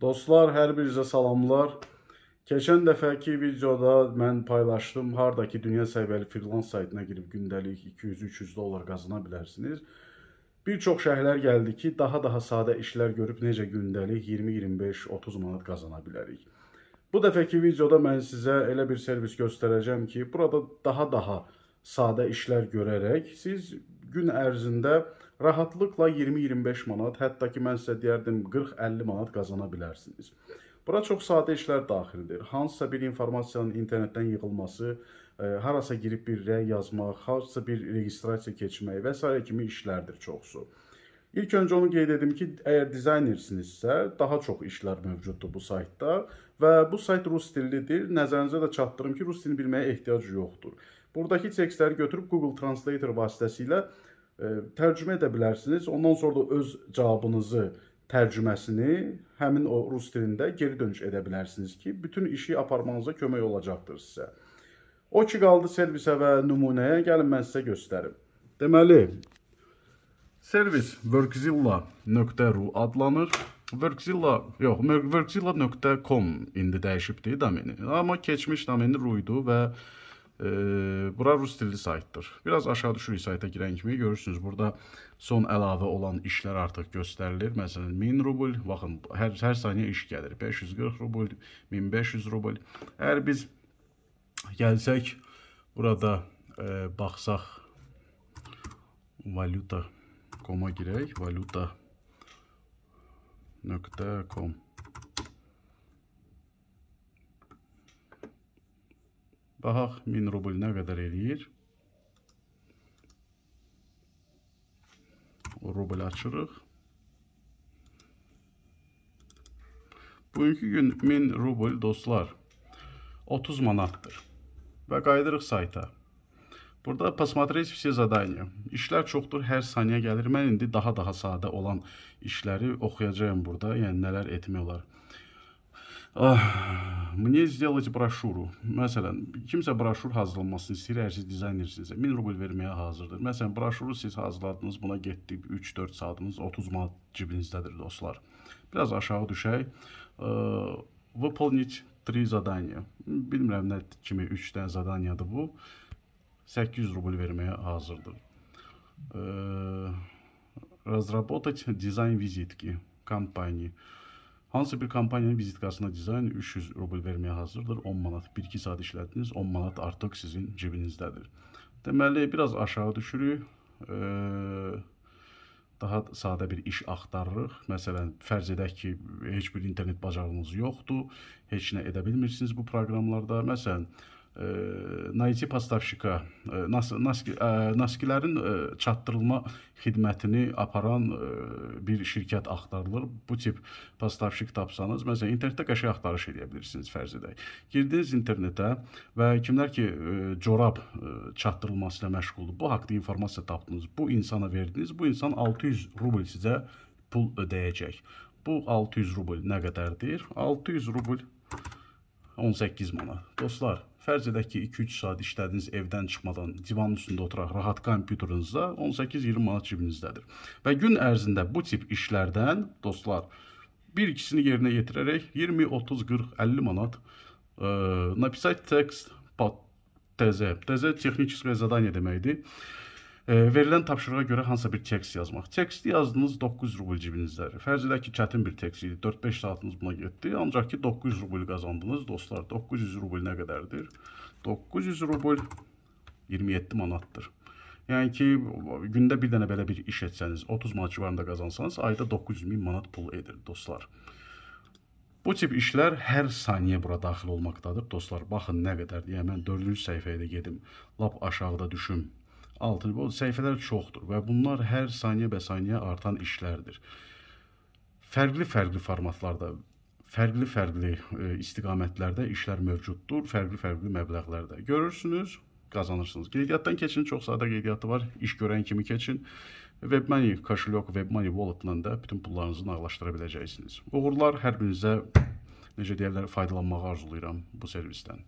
Dostlar, hər birinizə salamlar. Keçən dəfəki videoda mən paylaşdım, haradakı dünya səviyyəli freelance saytına girib gündəlik 200-300 dollar qazana bilərsiniz. Bir çox şəhərlər gəldi ki, daha-daha sadə işlər görüb necə gündəlik 20-25-30 manat qazana bilərik. Bu dəfəki videoda mən sizə elə bir servis göstərəcəm ki, burada daha-daha sadə işlər görərək siz gün ərzində rahatlıqla 20-25 manat, hətta ki mən sizə deyərdim 40-50 manat qazana bilərsiniz. Bura çox sadə işlər daxildir. Hansısa bir informasiyanın internetdən yığılması, ə, e, harasa girib bir rəy yazmaq, hansısa bir registrasiya keçmək və s. kimi işlərdir çoxsu. İlk öncə onu qeyd edim ki, əgər dizaynersinizsə, daha çox işlər mövcuddur bu saytda və bu sayt rus dillidir. Nəzərinizə də çatdırım ki, rus dilini bilməyə ehtiyac yoxdur. Buradakı tekstləri götürüb Google Translator vasitəsilə e, tərcümə edə bilərsiniz. Ondan sonra da öz cavabınızı, tərcüməsini həmin o rus dilində geri dönüş edə bilərsiniz ki, bütün işi aparmanıza kömək olacaqdır sizə. O ki qaldı servisə və nümunəyə, gəlin mən sizə göstərim. Deməli, servis workzilla.ru adlanır. Workzilla, yox, workzilla.com indi dəyişibdi domeni. Amma keçmiş domeni ruydu və E, bura rus dilli saytdır. Biraz aşağı düşürük sayta girən kimi görürsünüz burada son əlavə olan işlər artıq göstərilir. Məsələn 1000 rubl, baxın hər hər saniyə iş gəlir. 540 rubl, 1500 rubl. Əgər biz gəlsək burada e, baxsaq valyuta.com-a girək, valyuta.com baxaq 1000 rubl nə qədər eləyir. Rubl açırıq. Bugünkü gün 1000 rubl dostlar 30 manatdır. Və qayıdırıq sayta. Burada посмотреть все задания. İşlər çoxdur, hər saniyə gəlir. Mən indi daha-daha sadə olan işləri oxuyacağam burada. Yəni nələr etmək olar. Ah, Мне сделайте брошuru. Məsələn, kimsə broşur hazırlanmasını istəyir, əgər siz dizaynersinizsə, 1000 rubl verməyə hazırdır. Məsələn, broşuru siz hazırladınız, buna getdi 3-4 saatınız, 30 manat cibinizdədir dostlar. Biraz aşağı düşək. Э, выполнить 3 задания. Bilmirəm nə kimi 3 dənə zadanyadır bu. 800 rubl verməyə hazırdır. Разработать дизайн визитки компании. Hansı bir kompaniyanın vizitkasına dizayn 300 rubl verməyə hazırdır. 10 manat 1-2 saat işlədiniz, 10 manat artıq sizin cibinizdədir. Deməli, biraz aşağı düşürük. E, daha sadə bir iş axtarırıq. Məsələn, fərz edək ki, heç bir internet bacarığınız yoxdur, heç nə edə bilmirsiniz bu proqramlarda. Məsələn, naici поставщика, e, e, naskilərin e, çatdırılma xidmətini aparan bir şirkət axtarılır. Bu tip поставщик tapsanız, məsələn, internetdə qəşəng axtarış edə bilirsiniz fərz edək. Girdiniz internetə və kimlər ki, corab çatdırılması ilə məşğuldur, bu haqqda informasiya tapdınız, bu insana verdiniz, bu insan 600 rubl sizə pul ödəyəcək. Bu 600 rubl nə qədərdir? 600 rubl 18 manat. Dostlar, Fərz edək ki, 2-3 saat işlədiniz evdən çıxmadan, divanın üstündə oturaq, rahat kompüterinizdə 18-20 manat cibinizdədir. Və gün ərzində bu tip işlərdən dostlar, bir ikisini yerinə yetirərək 20, 30, 40, 50 manat e, napisat tekst под ТЗ. ТЗ техническое задание deməkdir verilən tapşırığa görə hansısa bir tekst yazmaq. Teksti yazdınız 900 rubl cibinizdədir. Fərz edək ki, çətin bir tekst idi. 4-5 saatınız buna getdi. Ancaq ki 900 rubl qazandınız dostlar. 900 rubl nə qədərdir? 900 rubl 27 manatdır. Yəni ki, gündə bir dənə belə bir iş etsəniz, 30 manat civarında qazansanız, ayda 900 min manat pul edir dostlar. Bu tip işlər hər saniyə bura daxil olmaqdadır. Dostlar, baxın nə qədər deyəm, yəni mən 4-cü səhifəyə də gedim. Lap aşağıda düşüm altı o səhifələr çoxdur və bunlar hər saniyə bə saniyə artan işlərdir. Fərqli-fərqli formatlarda, fərqli-fərqli e, istiqamətlərdə işlər mövcuddur, fərqli-fərqli məbləğlərdə. Görürsünüz, qazanırsınız. Qeydiyyatdan keçin, çox sadə qeydiyyatı var. İş görən kimi keçin. WebMoney kaşelyok, WebMoney wallet-la da bütün pullarınızı nağdlaşdıra biləcəksiniz. Uğurlar hər birinizə necə deyirlər, faydalanmağı arzulayıram bu servisdən.